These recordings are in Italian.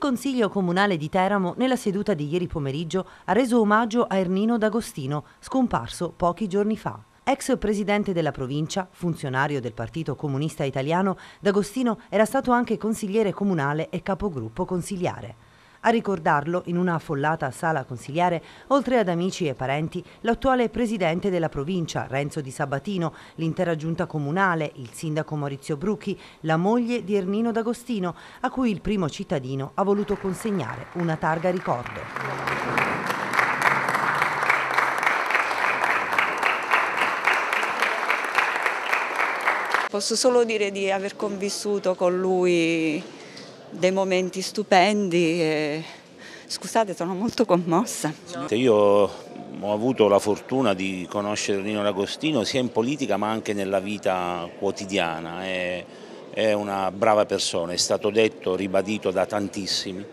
Consiglio Comunale di Teramo, nella seduta di ieri pomeriggio, ha reso omaggio a Ernino D'Agostino, scomparso pochi giorni fa. Ex presidente della provincia, funzionario del Partito Comunista Italiano, D'Agostino era stato anche consigliere comunale e capogruppo consigliare. A ricordarlo, in una affollata sala consigliare, oltre ad amici e parenti, l'attuale presidente della provincia, Renzo Di Sabatino, l'intera giunta comunale, il sindaco Maurizio Brucchi, la moglie di Ernino D'Agostino, a cui il primo cittadino ha voluto consegnare una targa ricordo. Posso solo dire di aver convissuto con lui dei momenti stupendi e scusate sono molto commossa. Io ho avuto la fortuna di conoscere Nino D'Agostino sia in politica ma anche nella vita quotidiana, è, è una brava persona, è stato detto, ribadito da tantissimi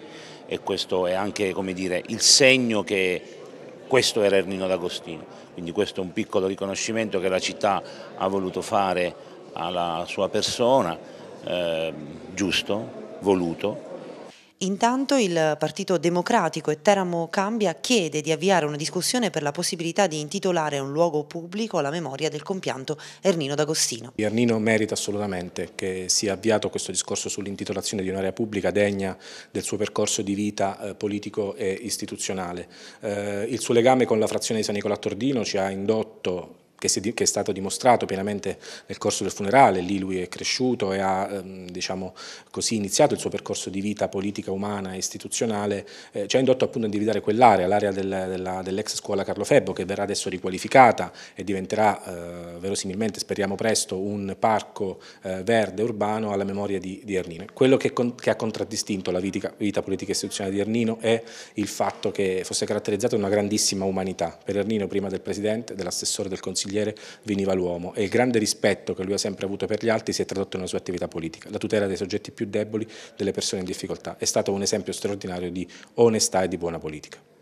e questo è anche dire, il segno che questo era Ernino D'Agostino, quindi questo è un piccolo riconoscimento che la città ha voluto fare alla sua persona, eh, giusto, voluto. Intanto il Partito Democratico e Teramo Cambia chiede di avviare una discussione per la possibilità di intitolare un luogo pubblico alla memoria del compianto Ernino D'Agostino. Ernino merita assolutamente che sia avviato questo discorso sull'intitolazione di un'area pubblica degna del suo percorso di vita eh, politico e istituzionale. Eh, il suo legame con la frazione di San Nicola Tordino ci ha indotto che, è, che, è, stato dimostrato pienamente nel corso del funerale, lì lui è cresciuto e ha ehm, diciamo così, iniziato il suo percorso di vita politica, umana e istituzionale, eh, ci ha indotto appunto a individuare quell'area, l'area del, dell'ex scuola Carlo Febbo che verrà adesso riqualificata e diventerà eh, verosimilmente, speriamo presto, un parco eh, verde urbano alla memoria di, di Ernino. Quello che, con, che, ha contraddistinto la vita, vita politica e istituzionale di Ernino è il fatto che fosse caratterizzata da una grandissima umanità. Per Ernino, prima del Presidente, dell'assessore del Consiglio, consigliere veniva l'uomo e il grande rispetto che lui ha sempre avuto per gli altri si è tradotto nella sua attività politica, la tutela dei soggetti più deboli, delle persone in difficoltà. È stato un esempio straordinario di onestà e di buona politica.